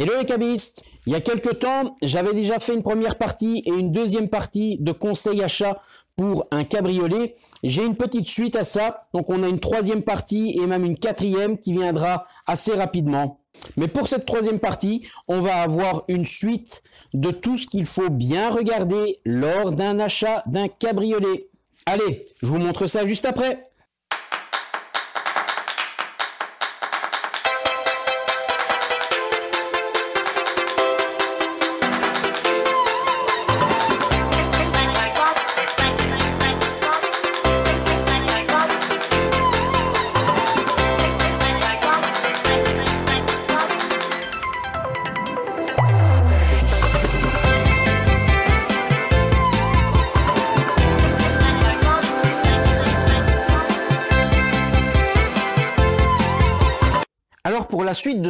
Hello les cabistes Il y a quelques temps, j'avais déjà fait une première partie et une deuxième partie de conseil achat pour un cabriolet. J'ai une petite suite à ça, donc on a une troisième partie et même une quatrième qui viendra assez rapidement. Mais pour cette troisième partie, on va avoir une suite de tout ce qu'il faut bien regarder lors d'un achat d'un cabriolet. Allez, je vous montre ça juste après.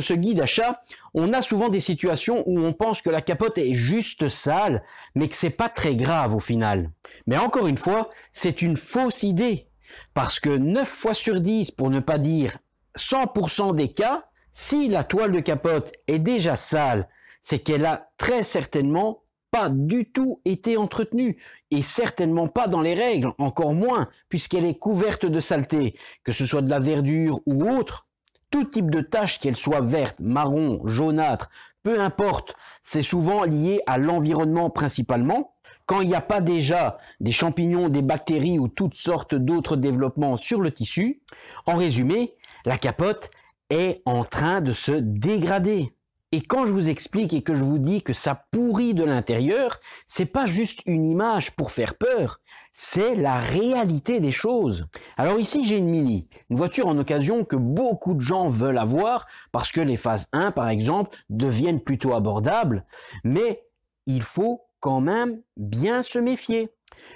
ce guide achat, on a souvent des situations où on pense que la capote est juste sale, mais que c'est pas très grave au final. Mais encore une fois, c'est une fausse idée. Parce que 9 fois sur 10, pour ne pas dire 100% des cas, si la toile de capote est déjà sale, c'est qu'elle a très certainement pas du tout été entretenue et certainement pas dans les règles, encore moins puisqu'elle est couverte de saleté, que ce soit de la verdure ou autre tout type de tache, qu'elle soit verte, marron, jaunâtre, peu importe, c'est souvent lié à l'environnement principalement. Quand il n'y a pas déjà des champignons, des bactéries ou toutes sortes d'autres développements sur le tissu, en résumé, la capote est en train de se dégrader. Et quand je vous explique et que je vous dis que ça pourrit de l'intérieur, c'est pas juste une image pour faire peur, c'est la réalité des choses. Alors ici, j'ai une Mini, une voiture en occasion que beaucoup de gens veulent avoir parce que les phases 1 par exemple deviennent plutôt abordables, mais il faut quand même bien se méfier.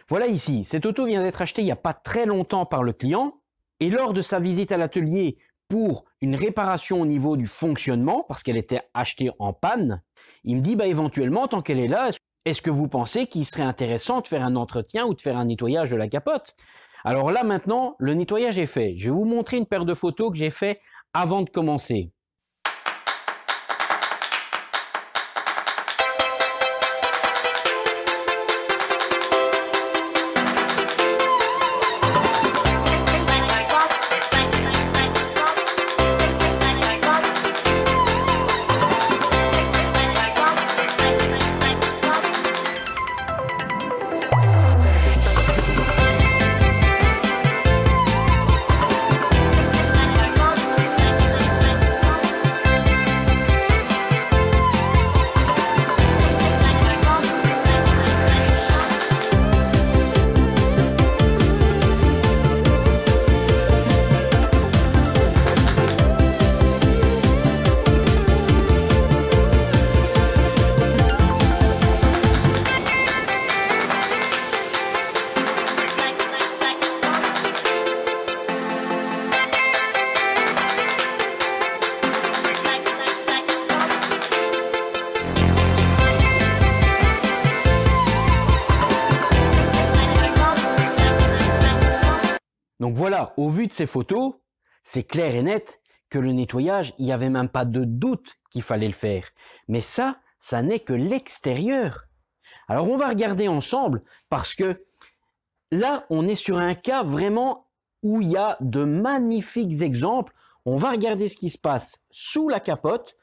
Voilà ici, cette auto vient d'être achetée il n'y a pas très longtemps par le client et lors de sa visite à l'atelier pour une réparation au niveau du fonctionnement parce qu'elle était achetée en panne, il me dit bah, éventuellement, tant qu'elle est là, est-ce que vous pensez qu'il serait intéressant de faire un entretien ou de faire un nettoyage de la capote Alors là maintenant, le nettoyage est fait. Je vais vous montrer une paire de photos que j'ai fait avant de commencer. ces photos, c'est clair et net que le nettoyage, il n'y avait même pas de doute qu'il fallait le faire. Mais ça, ça n'est que l'extérieur. Alors on va regarder ensemble parce que là, on est sur un cas vraiment où il y a de magnifiques exemples. On va regarder ce qui se passe sous la capote.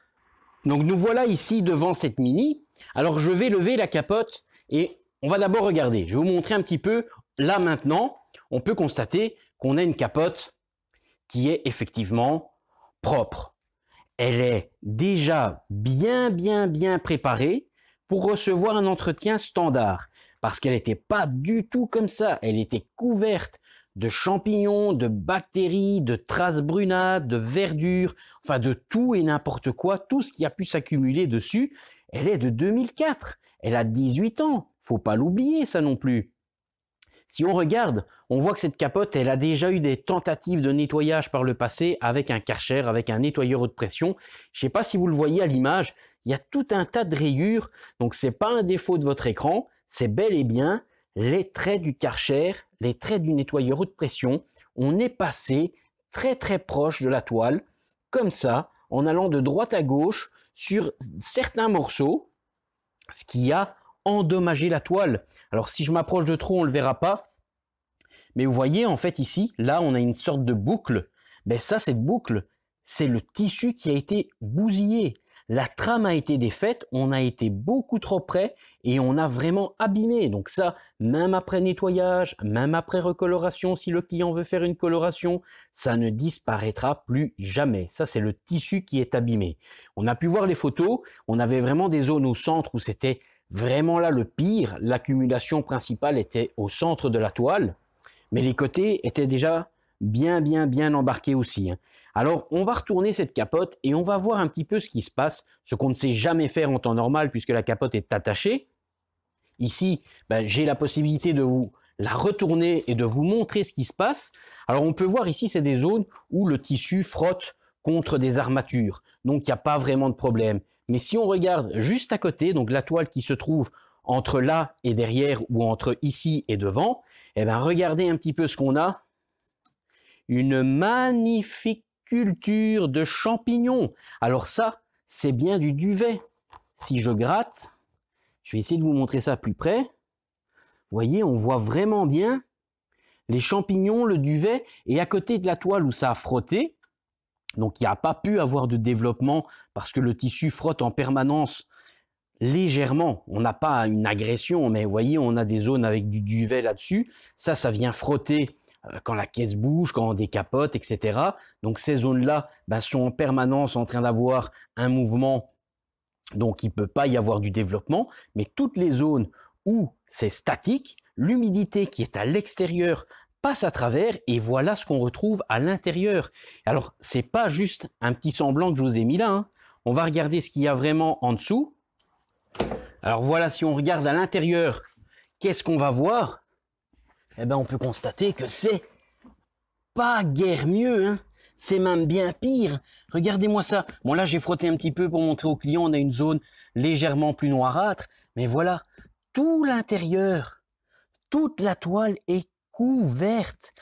Donc nous voilà ici devant cette Mini. Alors je vais lever la capote et on va d'abord regarder. Je vais vous montrer un petit peu là maintenant. On peut constater qu'on a une capote qui est effectivement propre. Elle est déjà bien, bien, bien préparée pour recevoir un entretien standard, parce qu'elle n'était pas du tout comme ça. Elle était couverte de champignons, de bactéries, de traces brunades, de verdure, enfin de tout et n'importe quoi, tout ce qui a pu s'accumuler dessus. Elle est de 2004. Elle a 18 ans. Faut pas l'oublier, ça non plus. Si on regarde, on voit que cette capote, elle a déjà eu des tentatives de nettoyage par le passé avec un karcher, avec un nettoyeur haute pression. Je ne sais pas si vous le voyez à l'image, il y a tout un tas de rayures. Donc c'est pas un défaut de votre écran, c'est bel et bien les traits du karcher, les traits du nettoyeur haute pression. On est passé très très proche de la toile, comme ça, en allant de droite à gauche sur certains morceaux, ce qui a endommager la toile. Alors si je m'approche de trop, on le verra pas. Mais vous voyez, en fait, ici, là, on a une sorte de boucle. mais ben, ça, cette boucle, c'est le tissu qui a été bousillé. La trame a été défaite, on a été beaucoup trop près et on a vraiment abîmé. Donc ça, même après nettoyage, même après recoloration, si le client veut faire une coloration, ça ne disparaîtra plus jamais. Ça, c'est le tissu qui est abîmé. On a pu voir les photos, on avait vraiment des zones au centre où c'était Vraiment là, le pire, l'accumulation principale était au centre de la toile, mais les côtés étaient déjà bien, bien, bien embarqués aussi. Hein. Alors, on va retourner cette capote et on va voir un petit peu ce qui se passe, ce qu'on ne sait jamais faire en temps normal puisque la capote est attachée. Ici, ben, j'ai la possibilité de vous la retourner et de vous montrer ce qui se passe. Alors, on peut voir ici, c'est des zones où le tissu frotte contre des armatures. Donc, il n'y a pas vraiment de problème. Mais si on regarde juste à côté, donc la toile qui se trouve entre là et derrière ou entre ici et devant, eh bien regardez un petit peu ce qu'on a. Une magnifique culture de champignons. Alors ça, c'est bien du duvet. Si je gratte, je vais essayer de vous montrer ça plus près. Vous voyez, on voit vraiment bien les champignons, le duvet, et à côté de la toile où ça a frotté, donc il n'y a pas pu avoir de développement parce que le tissu frotte en permanence légèrement. On n'a pas une agression, mais vous voyez, on a des zones avec du duvet là-dessus. Ça, ça vient frotter euh, quand la caisse bouge, quand on décapote, etc. Donc ces zones-là bah, sont en permanence en train d'avoir un mouvement, donc il ne peut pas y avoir du développement, mais toutes les zones où c'est statique, l'humidité qui est à l'extérieur passe à travers et voilà ce qu'on retrouve à l'intérieur. Alors, c'est pas juste un petit semblant que je vous ai mis là. Hein. On va regarder ce qu'il y a vraiment en dessous. Alors voilà, si on regarde à l'intérieur, qu'est-ce qu'on va voir Eh bien, on peut constater que c'est pas guère mieux. Hein. C'est même bien pire. Regardez-moi ça. Bon, là, j'ai frotté un petit peu pour montrer aux clients. On a une zone légèrement plus noirâtre. Mais voilà, tout l'intérieur, toute la toile est ouverte,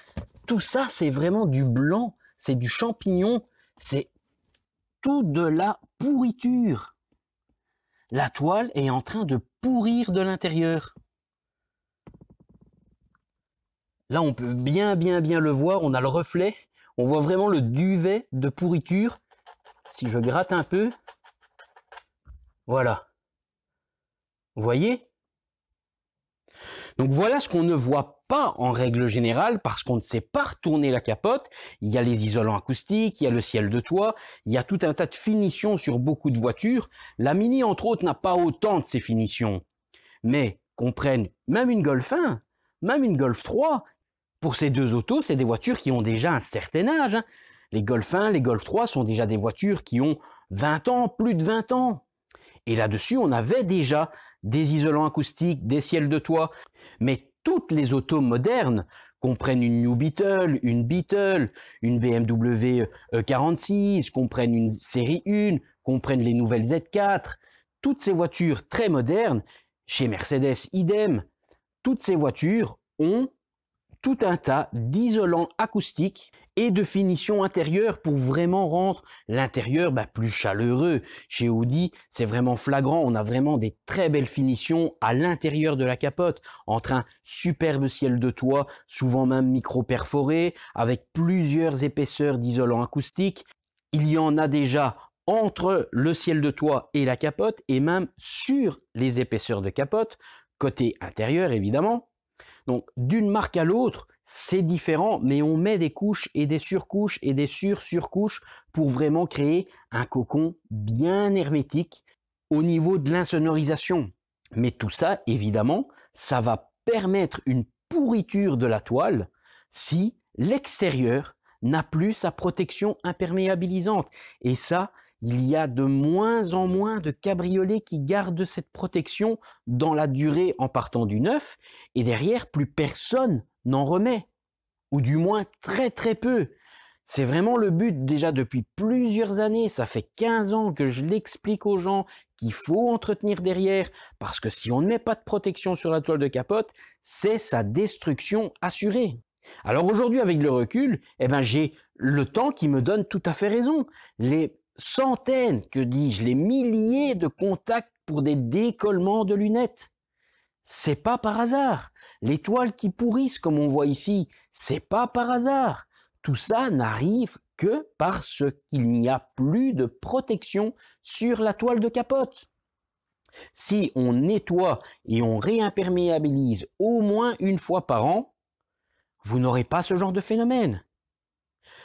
Tout ça, c'est vraiment du blanc, c'est du champignon, c'est tout de la pourriture. La toile est en train de pourrir de l'intérieur. Là, on peut bien, bien, bien le voir. On a le reflet. On voit vraiment le duvet de pourriture. Si je gratte un peu, voilà. Vous voyez Donc voilà ce qu'on ne voit pas en règle générale parce qu'on ne sait pas retourner la capote. Il y a les isolants acoustiques, il y a le ciel de toit, il y a tout un tas de finitions sur beaucoup de voitures. La Mini, entre autres, n'a pas autant de ces finitions. Mais qu'on prenne même une Golf 1, même une Golf 3, pour ces deux autos, c'est des voitures qui ont déjà un certain âge. Hein. Les Golf 1, les Golf 3 sont déjà des voitures qui ont 20 ans, plus de 20 ans. Et là-dessus, on avait déjà des isolants acoustiques, des ciels de toit, mais toutes les autos modernes, comprennent une New Beetle, une Beetle, une BMW 46, comprennent une série 1, comprennent les nouvelles Z4, toutes ces voitures très modernes, chez Mercedes idem, toutes ces voitures ont tout un tas d'isolants acoustiques et de finitions intérieures pour vraiment rendre l'intérieur bah, plus chaleureux. Chez Audi, c'est vraiment flagrant, on a vraiment des très belles finitions à l'intérieur de la capote, entre un superbe ciel de toit, souvent même micro-perforé, avec plusieurs épaisseurs d'isolants acoustiques. Il y en a déjà entre le ciel de toit et la capote, et même sur les épaisseurs de capote, côté intérieur évidemment. Donc d'une marque à l'autre, c'est différent, mais on met des couches et des surcouches et des sur-surcouches pour vraiment créer un cocon bien hermétique au niveau de l'insonorisation. Mais tout ça, évidemment, ça va permettre une pourriture de la toile si l'extérieur n'a plus sa protection imperméabilisante. Et ça, il y a de moins en moins de cabriolets qui gardent cette protection dans la durée en partant du neuf, et derrière, plus personne n'en remet, ou du moins très très peu. C'est vraiment le but déjà depuis plusieurs années, ça fait 15 ans que je l'explique aux gens qu'il faut entretenir derrière, parce que si on ne met pas de protection sur la toile de capote, c'est sa destruction assurée. Alors aujourd'hui, avec le recul, eh ben, j'ai le temps qui me donne tout à fait raison. Les centaines, que dis-je, les milliers de contacts pour des décollements de lunettes. C'est pas par hasard. Les toiles qui pourrissent, comme on voit ici, c'est pas par hasard. Tout ça n'arrive que parce qu'il n'y a plus de protection sur la toile de capote. Si on nettoie et on réimperméabilise au moins une fois par an, vous n'aurez pas ce genre de phénomène.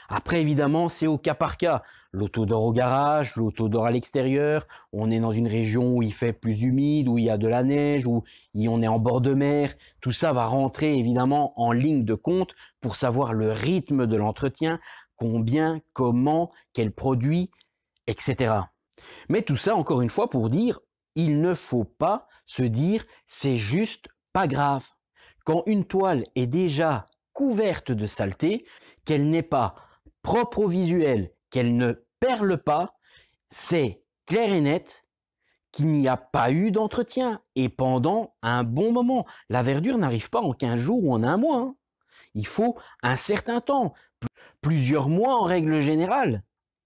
Après, évidemment, c'est au cas par cas. L'auto au garage, l'auto à l'extérieur, on est dans une région où il fait plus humide, où il y a de la neige, où on est en bord de mer. Tout ça va rentrer évidemment en ligne de compte pour savoir le rythme de l'entretien, combien, comment, quel produit, etc. Mais tout ça, encore une fois, pour dire, il ne faut pas se dire, c'est juste pas grave. Quand une toile est déjà couverte de saleté, qu'elle n'est pas propre au visuel, qu'elle ne perle pas, c'est clair et net qu'il n'y a pas eu d'entretien et pendant un bon moment. La verdure n'arrive pas en 15 jours ou en un mois. Hein. Il faut un certain temps, plusieurs mois en règle générale,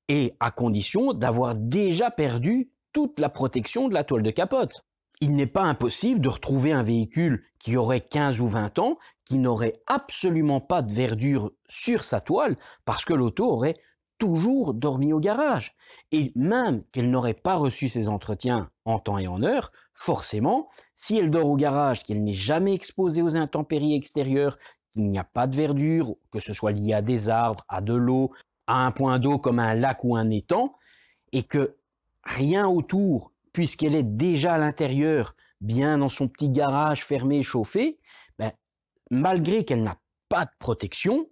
et à condition d'avoir déjà perdu toute la protection de la toile de capote il n'est pas impossible de retrouver un véhicule qui aurait 15 ou 20 ans, qui n'aurait absolument pas de verdure sur sa toile, parce que l'auto aurait toujours dormi au garage. Et même qu'elle n'aurait pas reçu ses entretiens en temps et en heure, forcément, si elle dort au garage, qu'elle n'est jamais exposée aux intempéries extérieures, qu'il n'y a pas de verdure, que ce soit lié à des arbres, à de l'eau, à un point d'eau comme un lac ou un étang, et que rien autour puisqu'elle est déjà à l'intérieur, bien dans son petit garage fermé chauffé, ben, malgré qu'elle n'a pas de protection,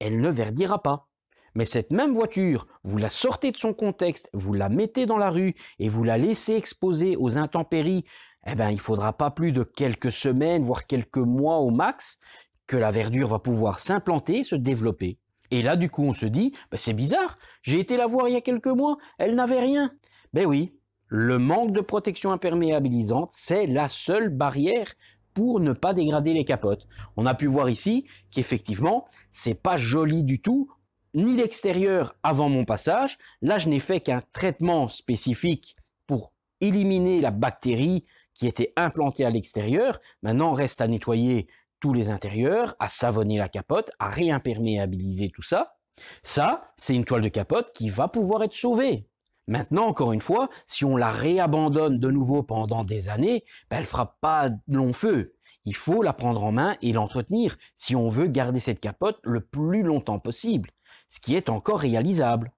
elle ne verdira pas. Mais cette même voiture, vous la sortez de son contexte, vous la mettez dans la rue et vous la laissez exposée aux intempéries, eh ben, il faudra pas plus de quelques semaines, voire quelques mois au max, que la verdure va pouvoir s'implanter, se développer. Et là, du coup, on se dit, ben, c'est bizarre, j'ai été la voir il y a quelques mois, elle n'avait rien. Ben oui, le manque de protection imperméabilisante, c'est la seule barrière pour ne pas dégrader les capotes. On a pu voir ici qu'effectivement, c'est pas joli du tout, ni l'extérieur avant mon passage. Là, je n'ai fait qu'un traitement spécifique pour éliminer la bactérie qui était implantée à l'extérieur. Maintenant, reste à nettoyer tous les intérieurs, à savonner la capote, à réimperméabiliser tout ça. Ça, c'est une toile de capote qui va pouvoir être sauvée. Maintenant, encore une fois, si on la réabandonne de nouveau pendant des années, elle ben, elle fera pas long feu. Il faut la prendre en main et l'entretenir si on veut garder cette capote le plus longtemps possible ce qui est encore réalisable.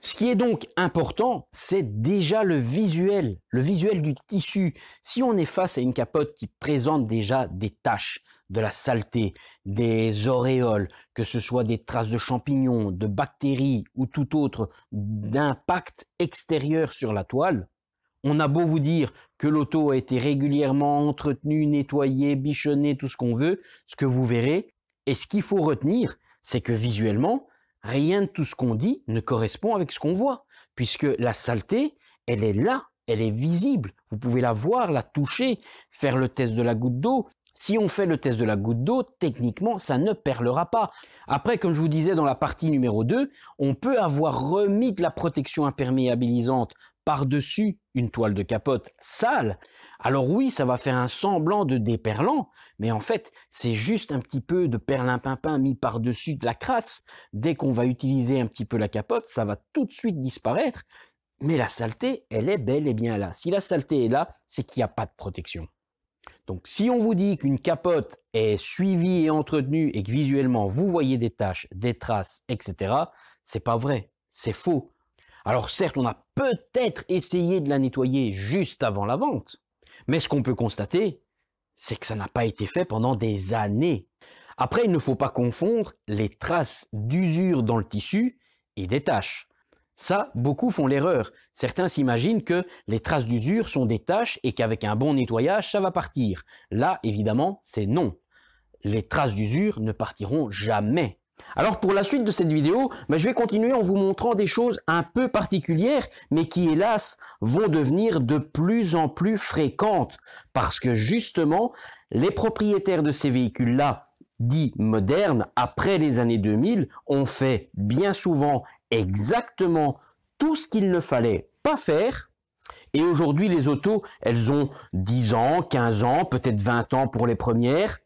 Ce qui est donc important, c'est déjà le visuel, le visuel du tissu. Si on est face à une capote qui présente déjà des taches, de la saleté, des auréoles, que ce soit des traces de champignons, de bactéries ou tout autre d'impact extérieur sur la toile, on a beau vous dire que l'auto a été régulièrement entretenue, nettoyée, bichonnée, tout ce qu'on veut, ce que vous verrez, et ce qu'il faut retenir, c'est que visuellement, rien de tout ce qu'on dit ne correspond avec ce qu'on voit, puisque la saleté, elle est là, elle est visible. Vous pouvez la voir, la toucher, faire le test de la goutte d'eau. Si on fait le test de la goutte d'eau, techniquement, ça ne perlera pas. Après, comme je vous disais dans la partie numéro 2, on peut avoir remis de la protection imperméabilisante par-dessus une toile de capote sale, alors oui, ça va faire un semblant de déperlant, mais en fait, c'est juste un petit peu de perlimpinpin mis par-dessus de la crasse. Dès qu'on va utiliser un petit peu la capote, ça va tout de suite disparaître, mais la saleté, elle est bel et bien là. Si la saleté est là, c'est qu'il n'y a pas de protection. Donc si on vous dit qu'une capote est suivie et entretenue et que visuellement vous voyez des taches, des traces, etc., c'est pas vrai, c'est faux. Alors certes, on a peut-être essayé de la nettoyer juste avant la vente, mais ce qu'on peut constater, c'est que ça n'a pas été fait pendant des années. Après, il ne faut pas confondre les traces d'usure dans le tissu et des taches. Ça, beaucoup font l'erreur. Certains s'imaginent que les traces d'usure sont des taches et qu'avec un bon nettoyage, ça va partir. Là, évidemment, c'est non. Les traces d'usure ne partiront jamais. Alors pour la suite de cette vidéo, bah, je vais continuer en vous montrant des choses un peu particulières, mais qui hélas vont devenir de plus en plus fréquentes, parce que justement, les propriétaires de ces véhicules-là, dits modernes, après les années 2000, ont fait bien souvent exactement tout ce qu'il ne fallait pas faire. Et aujourd'hui, les autos, elles ont 10 ans, 15 ans, peut-être 20 ans pour les premières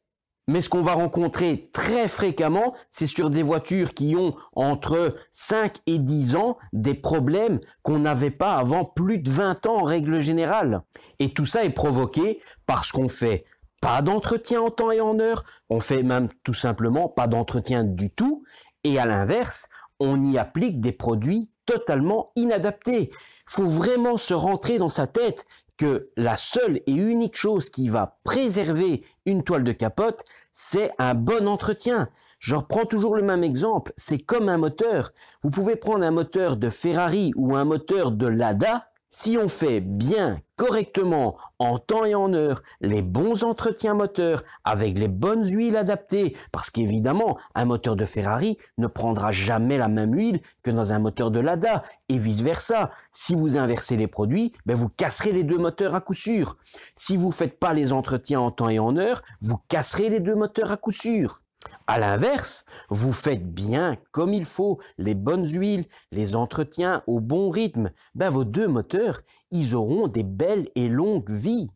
mais ce qu'on va rencontrer très fréquemment, c'est sur des voitures qui ont entre 5 et 10 ans des problèmes qu'on n'avait pas avant plus de 20 ans en règle générale. Et tout ça est provoqué parce qu'on fait pas d'entretien en temps et en heure, on fait même tout simplement pas d'entretien du tout, et à l'inverse, on y applique des produits totalement inadaptés. Faut vraiment se rentrer dans sa tête que la seule et unique chose qui va préserver une toile de capote, c'est un bon entretien. Je reprends toujours le même exemple, c'est comme un moteur. Vous pouvez prendre un moteur de Ferrari ou un moteur de Lada, si on fait bien, correctement, en temps et en heure, les bons entretiens moteurs, avec les bonnes huiles adaptées, parce qu'évidemment, un moteur de Ferrari ne prendra jamais la même huile que dans un moteur de Lada, et vice-versa. Si vous inversez les produits, ben vous casserez les deux moteurs à coup sûr. Si vous ne faites pas les entretiens en temps et en heure, vous casserez les deux moteurs à coup sûr. À l'inverse, vous faites bien comme il faut les bonnes huiles, les entretiens au bon rythme, ben, vos deux moteurs, ils auront des belles et longues vies.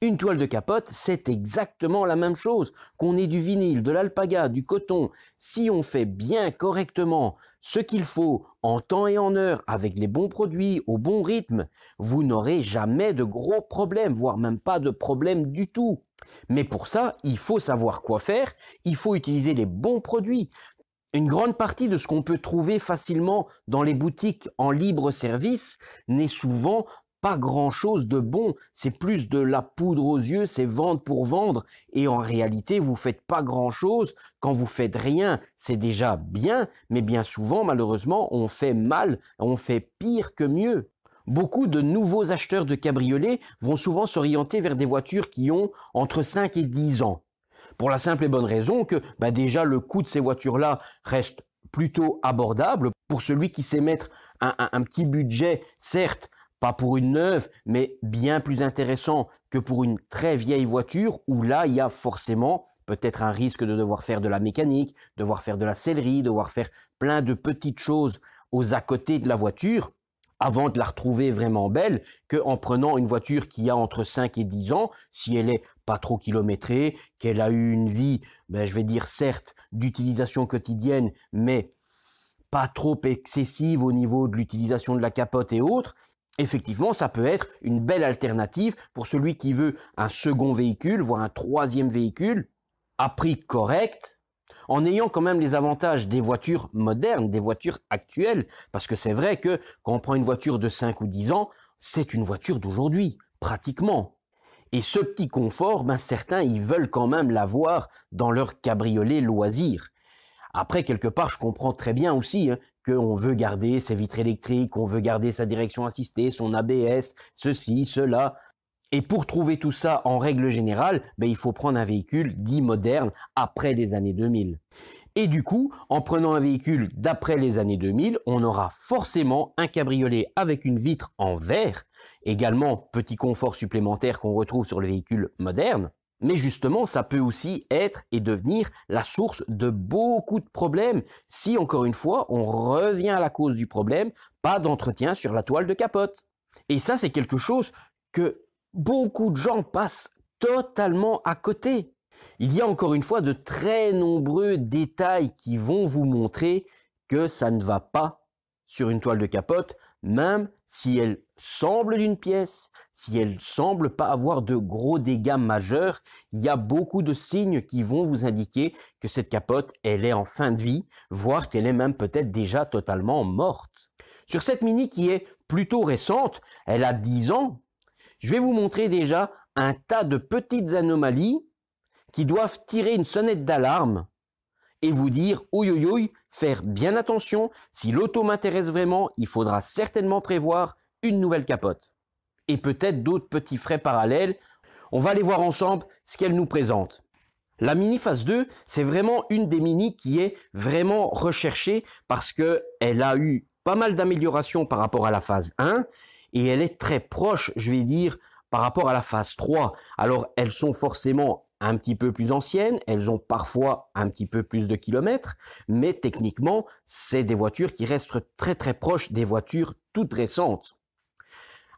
Une toile de capote, c'est exactement la même chose, qu'on ait du vinyle, de l'alpaga, du coton. Si on fait bien correctement ce qu'il faut en temps et en heure, avec les bons produits, au bon rythme, vous n'aurez jamais de gros problèmes, voire même pas de problèmes du tout. Mais pour ça, il faut savoir quoi faire, il faut utiliser les bons produits. Une grande partie de ce qu'on peut trouver facilement dans les boutiques en libre service n'est souvent pas grand chose de bon, c'est plus de la poudre aux yeux, c'est vendre pour vendre, et en réalité vous ne faites pas grand chose quand vous faites rien, c'est déjà bien, mais bien souvent malheureusement on fait mal, on fait pire que mieux. Beaucoup de nouveaux acheteurs de cabriolets vont souvent s'orienter vers des voitures qui ont entre 5 et 10 ans. Pour la simple et bonne raison que bah, déjà le coût de ces voitures-là reste plutôt abordable pour celui qui sait mettre un, petit budget, certes pas pour une neuve, mais bien plus intéressant que pour une très vieille voiture où là il y a forcément peut-être un risque de devoir faire de la mécanique, devoir faire de la sellerie, devoir faire plein de petites choses aux à côté de la voiture avant de la retrouver vraiment belle qu'en prenant une voiture qui a entre 5 et 10 ans, si elle est pas trop kilométrée, qu'elle a eu une vie, ben, je vais dire certes, d'utilisation quotidienne, mais pas trop excessive au niveau de l'utilisation de la capote et autres, effectivement, ça peut être une belle alternative pour celui qui veut un second véhicule, voire un troisième véhicule, à prix correct, en ayant quand même les avantages des voitures modernes, des voitures actuelles, parce que c'est vrai que quand on prend une voiture de 5 ou 10 ans, c'est une voiture d'aujourd'hui, pratiquement. Et ce petit confort, ben, certains, ils veulent quand même l'avoir dans leur cabriolet loisir. Après, quelque part, je comprends très bien aussi que hein, qu'on veut garder ses vitres électriques, on veut garder sa direction assistée, son ABS, ceci, cela. Et pour trouver tout ça en règle générale, ben, il faut prendre un véhicule dit moderne après les années 2000. Et du coup, en prenant un véhicule d'après les années 2000, on aura forcément un cabriolet avec une vitre en verre, également petit confort supplémentaire qu'on retrouve sur le véhicule moderne. Mais justement, ça peut aussi être et devenir la source de beaucoup de problèmes si, encore une fois, on revient à la cause du problème, pas d'entretien sur la toile de capote. Et ça, c'est quelque chose que beaucoup de gens passent totalement à côté. Il y a encore une fois de très nombreux détails qui vont vous montrer que ça ne va pas sur une toile de capote, même si elle semble d'une pièce, si elle semble pas avoir de gros dégâts majeurs, il y a beaucoup de signes qui vont vous indiquer que cette capote, elle est en fin de vie, voire qu'elle est même peut-être déjà totalement morte. Sur cette mini qui est plutôt récente, elle a 10 ans, je vais vous montrer déjà un tas de petites anomalies qui doivent tirer une sonnette d'alarme et vous dire oui, oui, oui, faire bien attention, si l'auto m'intéresse vraiment, il faudra certainement prévoir une nouvelle capote. Et peut-être d'autres petits frais parallèles. On va aller voir ensemble ce qu'elle nous présente. La Mini Phase 2, c'est vraiment une des Mini qui est vraiment recherchée parce qu'elle a eu pas mal d'améliorations par rapport à la Phase 1 et elle est très proche, je vais dire, par rapport à la phase 3. Alors elles sont forcément un petit peu plus anciennes, elles ont parfois un petit peu plus de kilomètres, mais techniquement, c'est des voitures qui restent très très proches des voitures toutes récentes.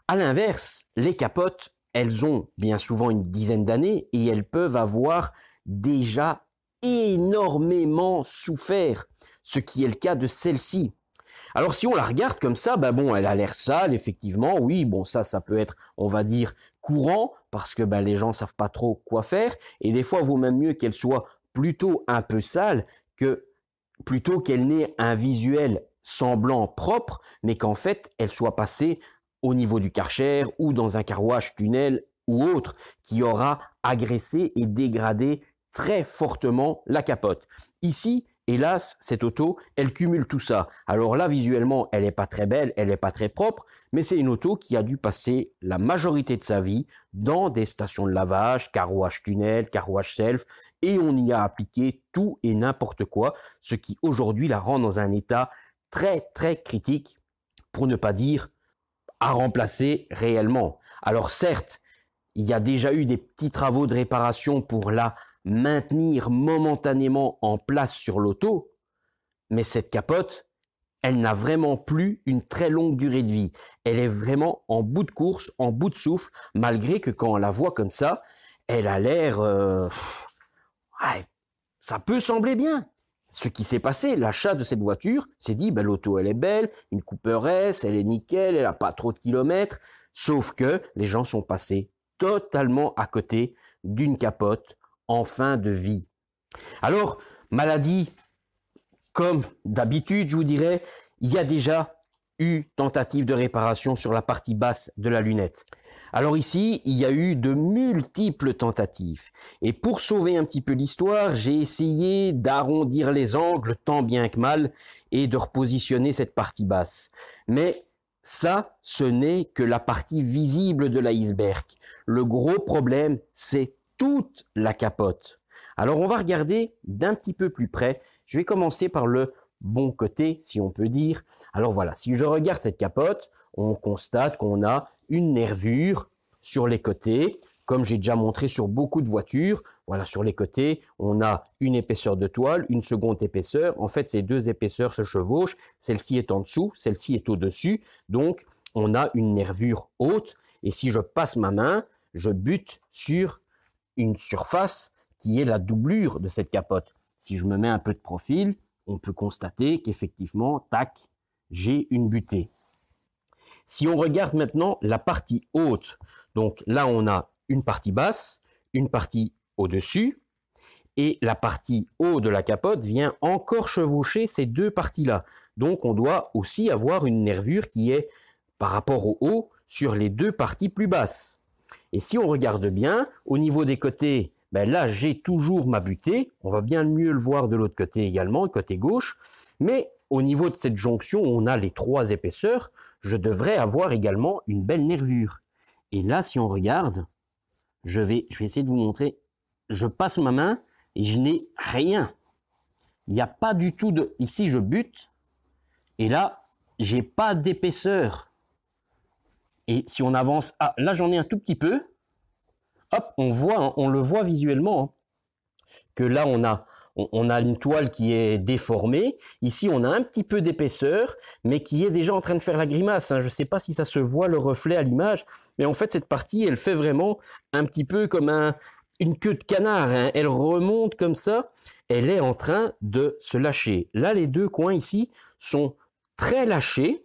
À l'inverse, les capotes, elles ont bien souvent une dizaine d'années et elles peuvent avoir déjà énormément souffert, ce qui est le cas de celle-ci. Alors si on la regarde comme ça, ben bon, elle a l'air sale, effectivement, oui, bon, ça, ça peut être, on va dire, courant, parce que ben, les gens savent pas trop quoi faire, et des fois, il vaut même mieux qu'elle soit plutôt un peu sale que plutôt qu'elle n'ait un visuel semblant propre, mais qu'en fait, elle soit passée au niveau du karcher ou dans un carouage tunnel ou autre qui aura agressé et dégradé très fortement la capote. Ici, Hélas, cette auto, elle cumule tout ça. Alors là, visuellement, elle n'est pas très belle, elle n'est pas très propre, mais c'est une auto qui a dû passer la majorité de sa vie dans des stations de lavage, carrouage tunnel, carrouage self, et on y a appliqué tout et n'importe quoi, ce qui aujourd'hui la rend dans un état très très critique, pour ne pas dire à remplacer réellement. Alors certes, il y a déjà eu des petits travaux de réparation pour la maintenir momentanément en place sur l'auto, mais cette capote, elle n'a vraiment plus une très longue durée de vie. Elle est vraiment en bout de course, en bout de souffle, malgré que quand on la voit comme ça, elle a l'air... Euh, ça peut sembler bien. Ce qui s'est passé, l'achat de cette voiture, c'est dit, ben, l'auto elle est belle, une Cooper S, elle est nickel, elle n'a pas trop de kilomètres, sauf que les gens sont passés totalement à côté d'une capote en fin de vie. Alors, maladie, comme d'habitude, je vous dirais, il y a déjà eu tentative de réparation sur la partie basse de la lunette. Alors ici, il y a eu de multiples tentatives. Et pour sauver un petit peu l'histoire, j'ai essayé d'arrondir les angles tant bien que mal et de repositionner cette partie basse. Mais ça, ce n'est que la partie visible de l'iceberg. Le gros problème, c'est toute la capote. Alors on va regarder d'un petit peu plus près. Je vais commencer par le bon côté, si on peut dire. Alors voilà, si je regarde cette capote, on constate qu'on a une nervure sur les côtés, comme j'ai déjà montré sur beaucoup de voitures. Voilà, sur les côtés, on a une épaisseur de toile, une seconde épaisseur. En fait, ces deux épaisseurs se chevauchent. Celle-ci est en dessous, celle-ci est au-dessus. Donc, on a une nervure haute. Et si je passe ma main, je bute sur une surface qui est la doublure de cette capote. Si je me mets un peu de profil, on peut constater qu'effectivement, tac, j'ai une butée. Si on regarde maintenant la partie haute, donc là on a une partie basse, une partie au-dessus, et la partie haut de la capote vient encore chevaucher ces deux parties-là. Donc on doit aussi avoir une nervure qui est par rapport au haut sur les deux parties plus basses. Et si on regarde bien, au niveau des côtés, ben là, j'ai toujours ma butée. On va bien mieux le voir de l'autre côté également, côté gauche. Mais au niveau de cette jonction, on a les trois épaisseurs. Je devrais avoir également une belle nervure. Et là, si on regarde, je vais, je vais essayer de vous montrer. Je passe ma main et je n'ai rien. Il n'y a pas du tout de... Ici, je bute. Et là, j'ai pas d'épaisseur. Et si on avance, ah, là j'en ai un tout petit peu. Hop, on voit, hein, on le voit visuellement hein, que là on a, on, a une toile qui est déformée. Ici on a un petit peu d'épaisseur, mais qui est déjà en train de faire la grimace. Hein. Je ne sais pas si ça se voit le reflet à l'image, mais en fait cette partie elle fait vraiment un petit peu comme une queue de canard. Elle remonte comme ça. Elle est en train de se lâcher. Là les deux coins ici sont très lâchés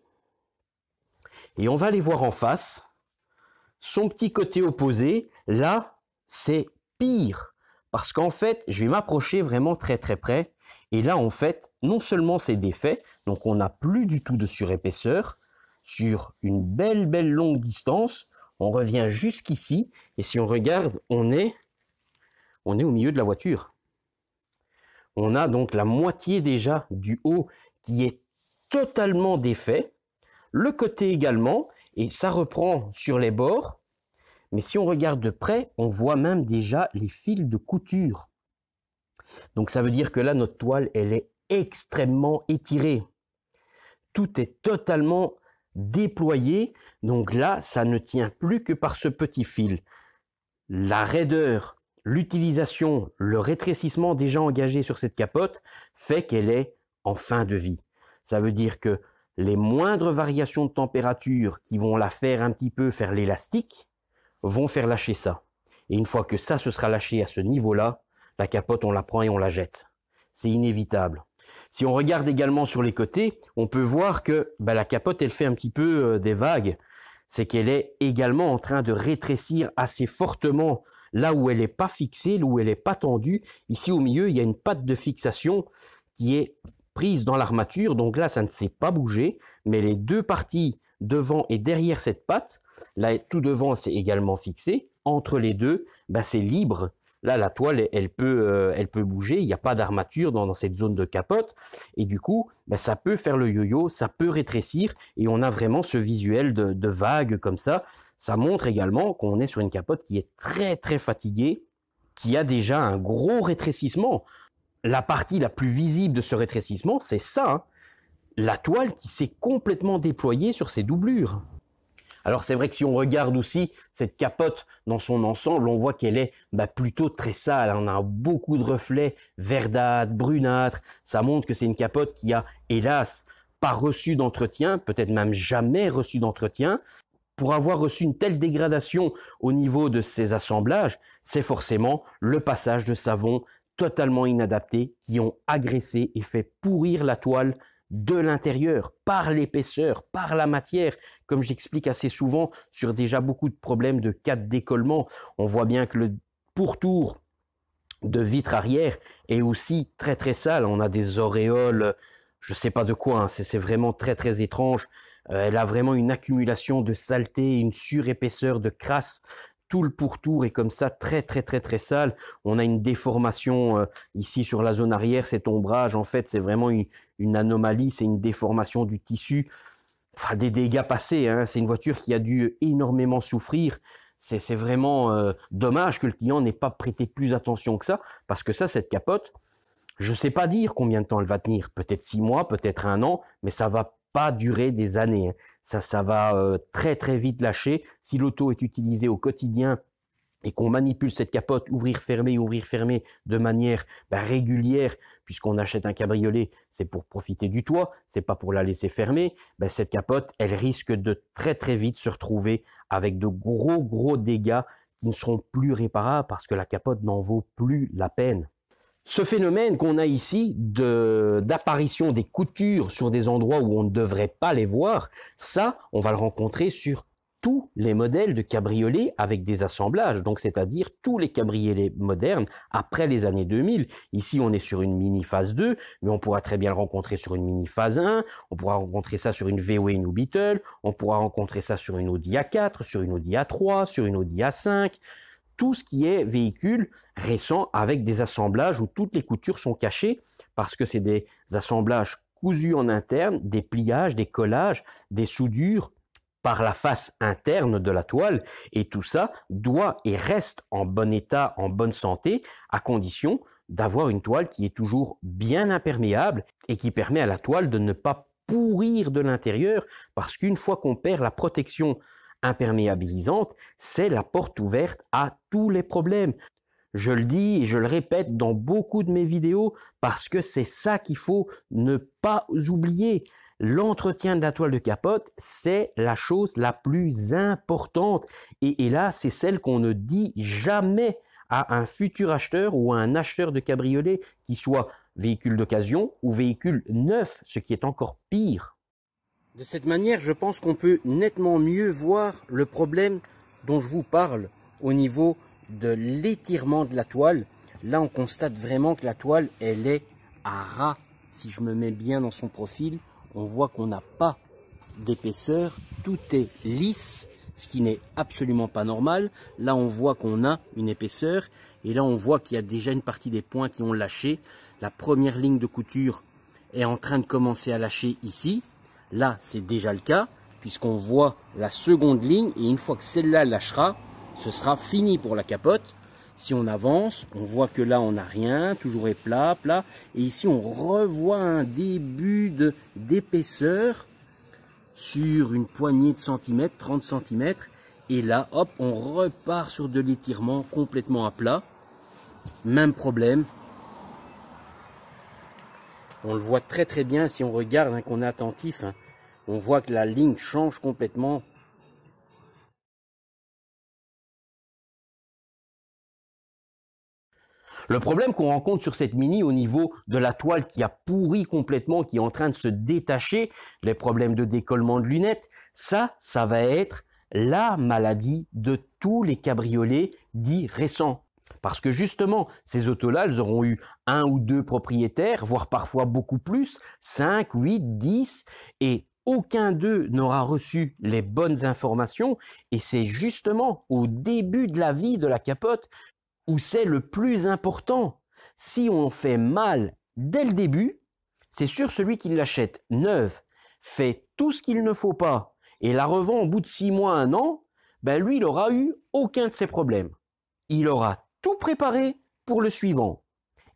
et on va les voir en face. Son petit côté opposé, là, c'est pire. Parce qu'en fait, je vais m'approcher vraiment très très près. Et là, en fait, non seulement c'est défait, donc on n'a plus du tout de surépaisseur, sur une belle belle longue distance, on revient jusqu'ici, et si on regarde, on est, on est au milieu de la voiture. On a donc la moitié déjà du haut qui est totalement défait, le côté également, et ça reprend sur les bords. Mais si on regarde de près, on voit même déjà les fils de couture. Donc ça veut dire que là, notre toile, elle est extrêmement étirée. Tout est totalement déployé. Donc là, ça ne tient plus que par ce petit fil. La raideur, l'utilisation, le rétrécissement déjà engagé sur cette capote fait qu'elle est en fin de vie. Ça veut dire que les moindres variations de température qui vont la faire un petit peu faire l'élastique vont faire lâcher ça. Et une fois que ça se sera lâché à ce niveau-là, la capote, on la prend et on la jette. C'est inévitable. Si on regarde également sur les côtés, on peut voir que bah, la capote, elle fait un petit peu euh, des vagues. C'est qu'elle est également en train de rétrécir assez fortement là où elle n'est pas fixée, là où elle n'est pas tendue. Ici au milieu, il y a une patte de fixation qui est prise dans l'armature, donc là ça ne s'est pas bougé, mais les deux parties devant et derrière cette patte, là tout devant c'est également fixé, entre les deux, bah, c'est libre. Là, la toile, elle peut, euh, elle peut bouger. Il n'y a pas d'armature dans, cette zone de capote. Et du coup, bah, ça peut faire le yo-yo, ça peut rétrécir. Et on a vraiment ce visuel de vague comme ça. Ça montre également qu'on est sur une capote qui est très, très fatiguée, qui a déjà un gros rétrécissement la partie la plus visible de ce rétrécissement, c'est ça, hein. la toile qui s'est complètement déployée sur ses doublures. Alors c'est vrai que si on regarde aussi cette capote dans son ensemble, on voit qu'elle est bah, plutôt très sale. Hein. On a beaucoup de reflets verdâtres, brunâtres. Ça montre que c'est une capote qui a, hélas, pas reçu d'entretien, peut-être même jamais reçu d'entretien. Pour avoir reçu une telle dégradation au niveau de ses assemblages, c'est forcément le passage de savon, totalement inadaptés qui ont agressé et fait pourrir la toile de l'intérieur, par l'épaisseur, par la matière. Comme j'explique assez souvent sur déjà beaucoup de problèmes de cas de décollement, on voit bien que le pourtour de vitre arrière est aussi très très sale. On a des auréoles, je ne sais pas de quoi, hein, c'est vraiment très très étrange. Euh, elle a vraiment une accumulation de saleté, une surépaisseur de crasse tout le pourtour est comme ça, très très très très sale. On a une déformation euh, ici sur la zone arrière, cet ombrage en fait, c'est vraiment une, anomalie, c'est une déformation du tissu. Enfin, des dégâts passés, hein. c'est une voiture qui a dû énormément souffrir. C'est vraiment euh, dommage que le client n'ait pas prêté plus attention que ça, parce que ça, cette capote, je ne sais pas dire combien de temps elle va tenir, peut-être six mois, peut-être un an, mais ça va pas durer des années. Hein. Ça, ça va euh, très très vite lâcher. Si l'auto est utilisée au quotidien et qu'on manipule cette capote, ouvrir, fermer, ouvrir, fermer de manière bah, régulière, puisqu'on achète un cabriolet, c'est pour profiter du toit, c'est pas pour la laisser fermer, bah, cette capote, elle risque de très très vite se retrouver avec de gros gros dégâts qui ne seront plus réparables parce que la capote n'en vaut plus la peine. Ce phénomène qu'on a ici de, d'apparition des coutures sur des endroits où on ne devrait pas les voir, ça, on va le rencontrer sur tous les modèles de cabriolets avec des assemblages, donc c'est-à-dire tous les cabriolets modernes après les années 2000. Ici, on est sur une Mini Phase 2, mais on pourra très bien le rencontrer sur une Mini Phase 1, on pourra rencontrer ça sur une VW e New Beetle, on pourra rencontrer ça sur une Audi A4, sur une Audi A3, sur une Audi A5 tout ce qui est véhicule récent avec des assemblages où toutes les coutures sont cachées parce que c'est des assemblages cousus en interne, des pliages, des collages, des soudures par la face interne de la toile et tout ça doit et reste en bon état, en bonne santé, à condition d'avoir une toile qui est toujours bien imperméable et qui permet à la toile de ne pas pourrir de l'intérieur parce qu'une fois qu'on perd la protection imperméabilisante, c'est la porte ouverte à tous les problèmes. Je le dis et je le répète dans beaucoup de mes vidéos parce que c'est ça qu'il faut ne pas oublier. L'entretien de la toile de capote, c'est la chose la plus importante. Et, là, c'est celle qu'on ne dit jamais à un futur acheteur ou à un acheteur de cabriolet, qui soit véhicule d'occasion ou véhicule neuf, ce qui est encore pire. De cette manière, je pense qu'on peut nettement mieux voir le problème dont je vous parle au niveau de l'étirement de la toile. Là, on constate vraiment que la toile, elle est à ras. Si je me mets bien dans son profil, on voit qu'on n'a pas d'épaisseur. Tout est lisse, ce qui n'est absolument pas normal. Là, on voit qu'on a une épaisseur. Et là, on voit qu'il y a déjà une partie des points qui ont lâché. La première ligne de couture est en train de commencer à lâcher ici. Là, c'est déjà le cas, puisqu'on voit la seconde ligne, et une fois que celle-là lâchera, ce sera fini pour la capote. Si on avance, on voit que là, on n'a rien, toujours est plat, plat. Et ici, on revoit un début d'épaisseur sur une poignée de centimètres, 30 centimètres. Et là, hop, on repart sur de l'étirement complètement à plat. Même problème. On le voit très très bien si on regarde, hein, qu'on est attentif. Hein on voit que la ligne change complètement. Le problème qu'on rencontre sur cette mini au niveau de la toile qui a pourri complètement, qui est en train de se détacher, les problèmes de décollement de lunettes, ça, ça va être la maladie de tous les cabriolets dits récents. Parce que justement, ces autos-là, elles auront eu un ou deux propriétaires, voire parfois beaucoup plus, 5, 8, 10, et aucun d'eux n'aura reçu les bonnes informations, et c'est justement au début de la vie de la capote où c'est le plus important. Si on fait mal dès le début, c'est sûr celui qui l'achète neuve fait tout ce qu'il ne faut pas et la revend au bout de six mois, un an, ben lui, il n'aura eu aucun de ses problèmes. Il aura tout préparé pour le suivant.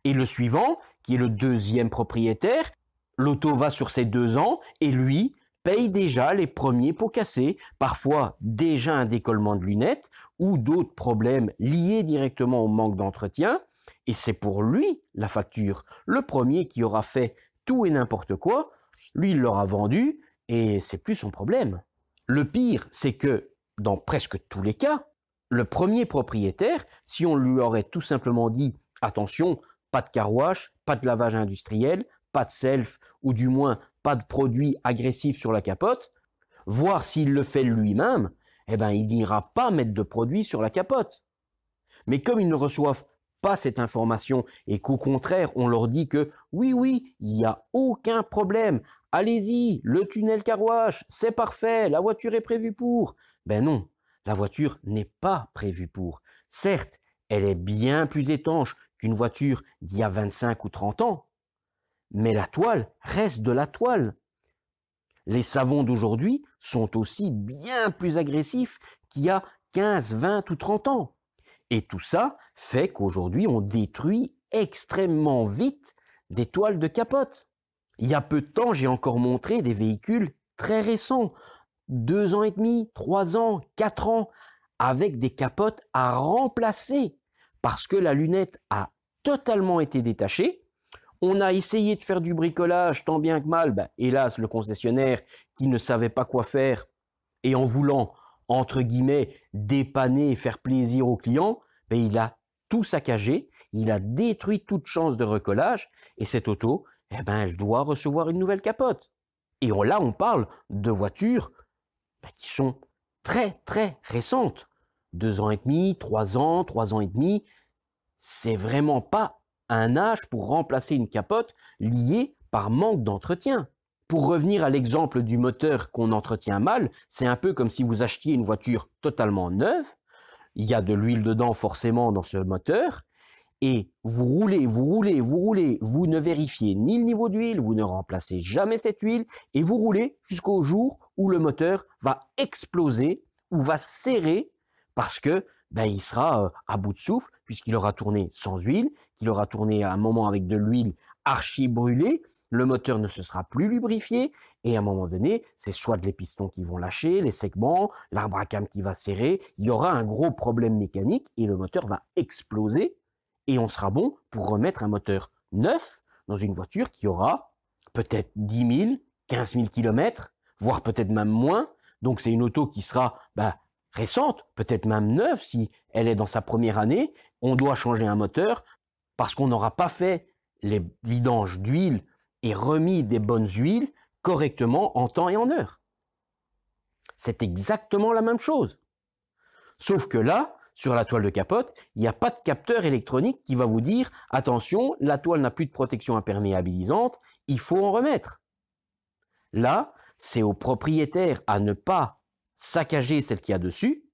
Et le suivant, qui est le deuxième propriétaire, l'auto va sur ses deux ans et lui, paye déjà les premiers pour casser, parfois déjà un décollement de lunettes ou d'autres problèmes liés directement au manque d'entretien, et c'est pour lui la facture. Le premier qui aura fait tout et n'importe quoi, lui il l'aura vendu et c'est plus son problème. Le pire, c'est que dans presque tous les cas, le premier propriétaire, si on lui aurait tout simplement dit attention, pas de carouage, pas de lavage industriel, pas de self, ou du moins pas de produit agressif sur la capote, voire s'il le fait lui-même, eh ben, il n'ira pas mettre de produit sur la capote. Mais comme ils ne reçoivent pas cette information et qu'au contraire, on leur dit que oui, oui, il n'y a aucun problème, allez-y, le tunnel carouche, c'est parfait, la voiture est prévue pour. Ben non, la voiture n'est pas prévue pour. Certes, elle est bien plus étanche qu'une voiture d'il y a 25 ou 30 ans, mais la toile reste de la toile. Les savons d'aujourd'hui sont aussi bien plus agressifs qu'il y a 15, 20 ou 30 ans. Et tout ça fait qu'aujourd'hui, on détruit extrêmement vite des toiles de capote. Il y a peu de temps, j'ai encore montré des véhicules très récents, deux ans et demi, trois ans, quatre ans, avec des capotes à remplacer parce que la lunette a totalement été détachée on a essayé de faire du bricolage tant bien que mal. Ben, hélas, le concessionnaire qui ne savait pas quoi faire et en voulant, entre guillemets, dépanner et faire plaisir aux clients, ben, il a tout saccagé, il a détruit toute chance de recollage et cette auto, eh ben, elle doit recevoir une nouvelle capote. Et on, là, on parle de voitures ben, qui sont très très récentes. Deux ans et demi, trois ans, trois ans et demi, c'est vraiment pas un âge pour remplacer une capote liée par manque d'entretien. Pour revenir à l'exemple du moteur qu'on entretient mal, c'est un peu comme si vous achetiez une voiture totalement neuve, il y a de l'huile dedans forcément dans ce moteur, et vous roulez, vous roulez, vous roulez, vous ne vérifiez ni le niveau d'huile, vous ne remplacez jamais cette huile, et vous roulez jusqu'au jour où le moteur va exploser ou va serrer parce que ben, il sera euh, à bout de souffle puisqu'il aura tourné sans huile, qu'il aura tourné à un moment avec de l'huile archi brûlée, le moteur ne se sera plus lubrifié et à un moment donné, c'est soit les pistons qui vont lâcher, les segments, l'arbre à cam qui va serrer, il y aura un gros problème mécanique et le moteur va exploser et on sera bon pour remettre un moteur neuf dans une voiture qui aura peut-être 10 000, 15 000 km, voire peut-être même moins. Donc c'est une auto qui sera bah, récente, peut-être même neuve, si elle est dans sa première année, on doit changer un moteur parce qu'on n'aura pas fait les vidanges d'huile et remis des bonnes huiles correctement en temps et en heure. C'est exactement la même chose. Sauf que là, sur la toile de capote, il n'y a pas de capteur électronique qui va vous dire attention, la toile n'a plus de protection imperméabilisante, il faut en remettre. Là, c'est au propriétaire à ne pas saccager celle qu'il y a dessus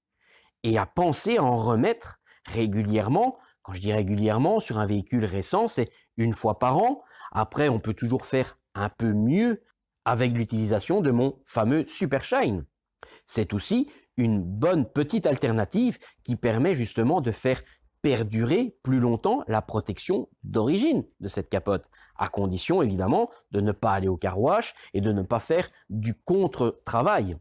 et à penser à en remettre régulièrement. Quand je dis régulièrement, sur un véhicule récent, c'est une fois par an. Après, on peut toujours faire un peu mieux avec l'utilisation de mon fameux Super Shine. C'est aussi une bonne petite alternative qui permet justement de faire perdurer plus longtemps la protection d'origine de cette capote, à condition évidemment de ne pas aller au carouage et de ne pas faire du contre-travail.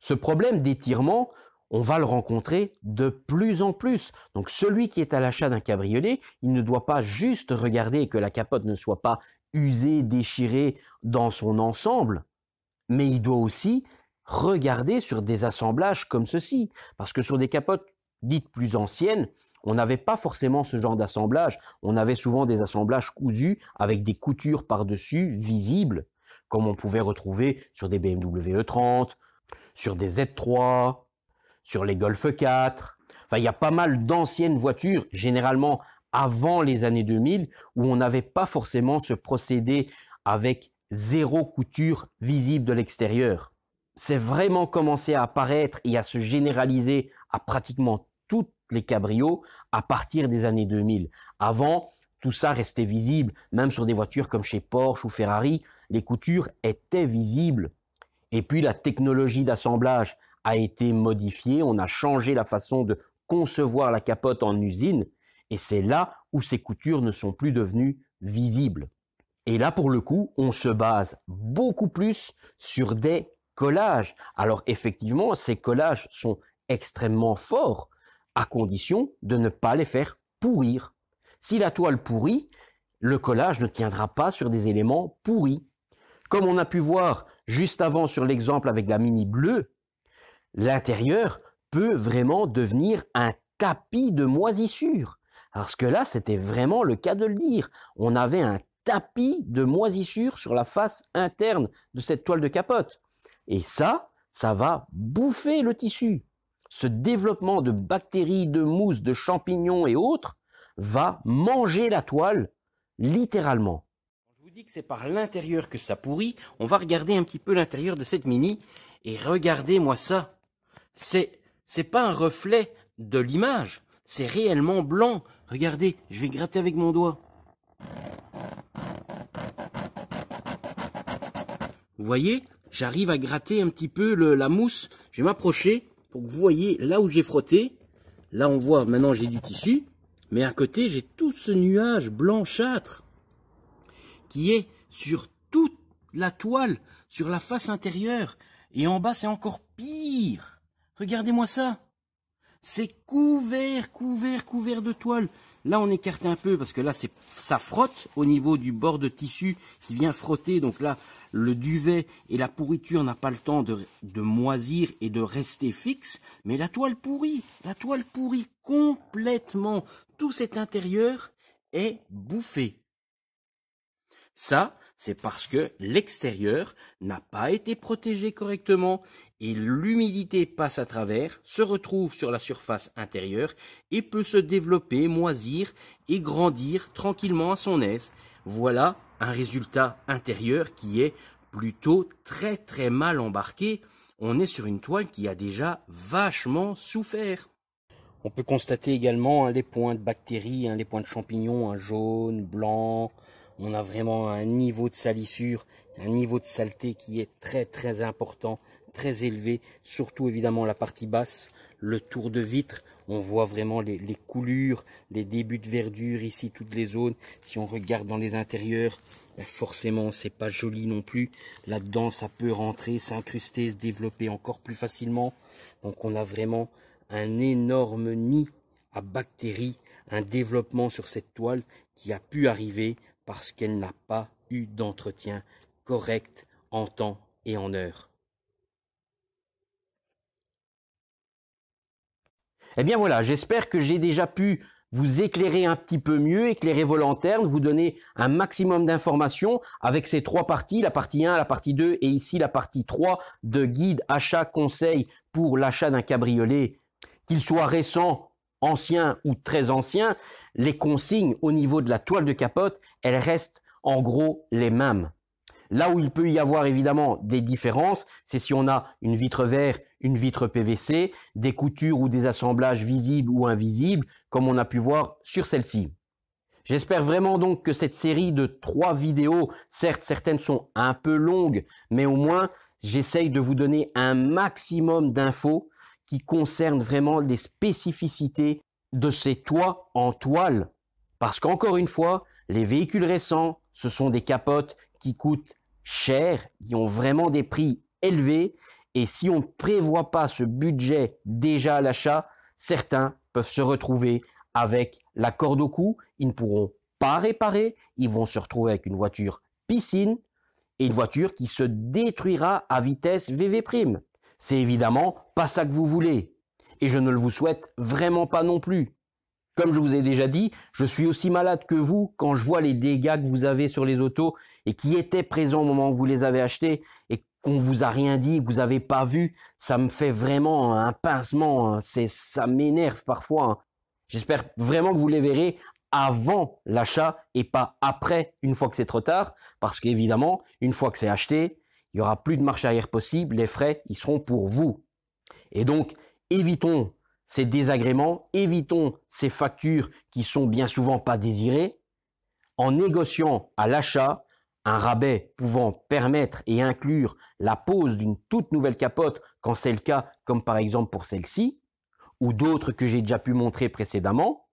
Ce problème d'étirement, on va le rencontrer de plus en plus. Donc celui qui est à l'achat d'un cabriolet, il ne doit pas juste regarder que la capote ne soit pas usée, déchirée dans son ensemble, mais il doit aussi regarder sur des assemblages comme ceci. Parce que sur des capotes dites plus anciennes, on n'avait pas forcément ce genre d'assemblage. On avait souvent des assemblages cousus avec des coutures par-dessus visibles, comme on pouvait retrouver sur des BMW E30 sur des Z3, sur les Golf 4. Enfin, il y a pas mal d'anciennes voitures, généralement avant les années 2000, où on n'avait pas forcément ce procédé avec zéro couture visible de l'extérieur. C'est vraiment commencé à apparaître et à se généraliser à pratiquement toutes les cabrios à partir des années 2000. Avant, tout ça restait visible, même sur des voitures comme chez Porsche ou Ferrari, les coutures étaient visibles. Et puis la technologie d'assemblage a été modifiée, on a changé la façon de concevoir la capote en usine, et c'est là où ces coutures ne sont plus devenues visibles. Et là, pour le coup, on se base beaucoup plus sur des collages. Alors effectivement, ces collages sont extrêmement forts, à condition de ne pas les faire pourrir. Si la toile pourrit, le collage ne tiendra pas sur des éléments pourris. Comme on a pu voir juste avant sur l'exemple avec la mini bleue, l'intérieur peut vraiment devenir un tapis de moisissure. Parce que là, c'était vraiment le cas de le dire. On avait un tapis de moisissure sur la face interne de cette toile de capote. Et ça, ça va bouffer le tissu. Ce développement de bactéries, de mousse, de champignons et autres va manger la toile littéralement que c'est par l'intérieur que ça pourrit, on va regarder un petit peu l'intérieur de cette mini. Et regardez-moi ça. C'est, c'est pas un reflet de l'image. C'est réellement blanc. Regardez, je vais gratter avec mon doigt. Vous voyez, j'arrive à gratter un petit peu la mousse. Je vais m'approcher pour que vous voyez là où j'ai frotté. Là, on voit, maintenant j'ai du tissu. Mais à côté, j'ai tout ce nuage blanchâtre qui est sur toute la toile, sur la face intérieure, et en bas c'est encore pire. Regardez-moi ça. C'est couvert, couvert, couvert de toile. Là, on écarte un peu parce que là, ça frotte au niveau du bord de tissu qui vient frotter. Donc là, le duvet et la pourriture n'a pas le temps de, de, moisir et de rester fixe. Mais la toile pourrit la toile pourrit complètement. Tout cet intérieur est bouffé. Ça, c'est parce que l'extérieur n'a pas été protégé correctement et l'humidité passe à travers, se retrouve sur la surface intérieure et peut se développer, moisir et grandir tranquillement à son aise. Voilà un résultat intérieur qui est plutôt très très mal embarqué. On est sur une toile qui a déjà vachement souffert. On peut constater également hein, les points de bactéries, hein, les points de champignons, un hein, jaune, blanc, on a vraiment un niveau de salissure, un niveau de saleté qui est très très important, très élevé, surtout évidemment la partie basse, le tour de vitre, on voit vraiment les, coulures, les débuts de verdure ici, toutes les zones. Si on regarde dans les intérieurs, ben forcément c'est pas joli non plus. Là-dedans ça peut rentrer, s'incruster, se développer encore plus facilement. Donc on a vraiment un énorme nid à bactéries, un développement sur cette toile qui a pu arriver parce qu'elle n'a pas eu d'entretien correct en temps et en heure. Eh bien voilà, j'espère que j'ai déjà pu vous éclairer un petit peu mieux, éclairer vos lanternes, vous donner un maximum d'informations avec ces trois parties, la partie 1, la partie 2 et ici la partie 3 de guide achat conseil pour l'achat d'un cabriolet, qu'il soit récent anciens ou très anciens, les consignes au niveau de la toile de capote, elles restent en gros les mêmes. Là où il peut y avoir évidemment des différences, c'est si on a une vitre verre, une vitre PVC, des coutures ou des assemblages visibles ou invisibles, comme on a pu voir sur celle-ci. J'espère vraiment donc que cette série de trois vidéos, certes certaines sont un peu longues, mais au moins j'essaye de vous donner un maximum d'infos qui concerne vraiment les spécificités de ces toits en toile. Parce qu'encore une fois, les véhicules récents, ce sont des capotes qui coûtent cher, qui ont vraiment des prix élevés. Et si on ne prévoit pas ce budget déjà à l'achat, certains peuvent se retrouver avec la corde au cou. Ils ne pourront pas réparer. Ils vont se retrouver avec une voiture piscine et une voiture qui se détruira à vitesse VV prime. C'est évidemment pas ça que vous voulez. Et je ne le vous souhaite vraiment pas non plus. Comme je vous ai déjà dit, je suis aussi malade que vous quand je vois les dégâts que vous avez sur les autos et qui étaient présents au moment où vous les avez achetés et qu'on vous a rien dit, que vous n'avez pas vu. Ça me fait vraiment un pincement. Hein. ça m'énerve parfois. Hein. J'espère vraiment que vous les verrez avant l'achat et pas après, une fois que c'est trop tard, parce qu'évidemment, une fois que c'est acheté, il n'y aura plus de marche arrière possible, les frais, ils seront pour vous. Et donc, évitons ces désagréments, évitons ces factures qui sont bien souvent pas désirées, en négociant à l'achat un rabais pouvant permettre et inclure la pose d'une toute nouvelle capote quand c'est le cas, comme par exemple pour celle-ci, ou d'autres que j'ai déjà pu montrer précédemment.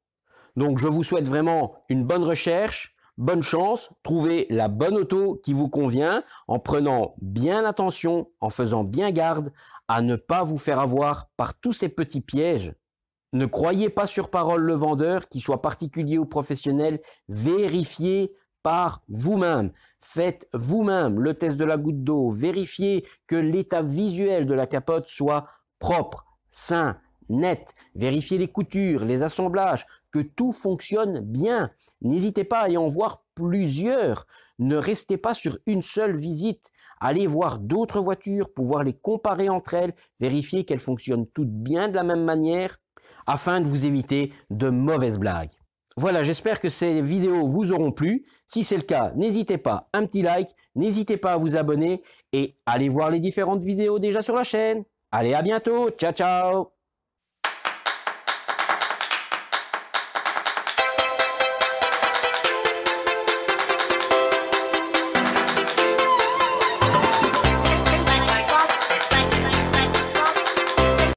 Donc je vous souhaite vraiment une bonne recherche, Bonne chance, trouvez la bonne auto qui vous convient en prenant bien attention, en faisant bien garde à ne pas vous faire avoir par tous ces petits pièges. Ne croyez pas sur parole le vendeur, qu'il soit particulier ou professionnel, vérifiez par vous-même. Faites vous-même le test de la goutte d'eau, vérifiez que l'état visuel de la capote soit propre, sain, net, vérifiez les coutures, les assemblages, que tout fonctionne bien. N'hésitez pas à y en voir plusieurs. Ne restez pas sur une seule visite. Allez voir d'autres voitures, pouvoir les comparer entre elles, vérifier qu'elles fonctionnent toutes bien de la même manière, afin de vous éviter de mauvaises blagues. Voilà, j'espère que ces vidéos vous auront plu. Si c'est le cas, n'hésitez pas, un petit like, n'hésitez pas à vous abonner et allez voir les différentes vidéos déjà sur la chaîne. Allez, à bientôt, ciao ciao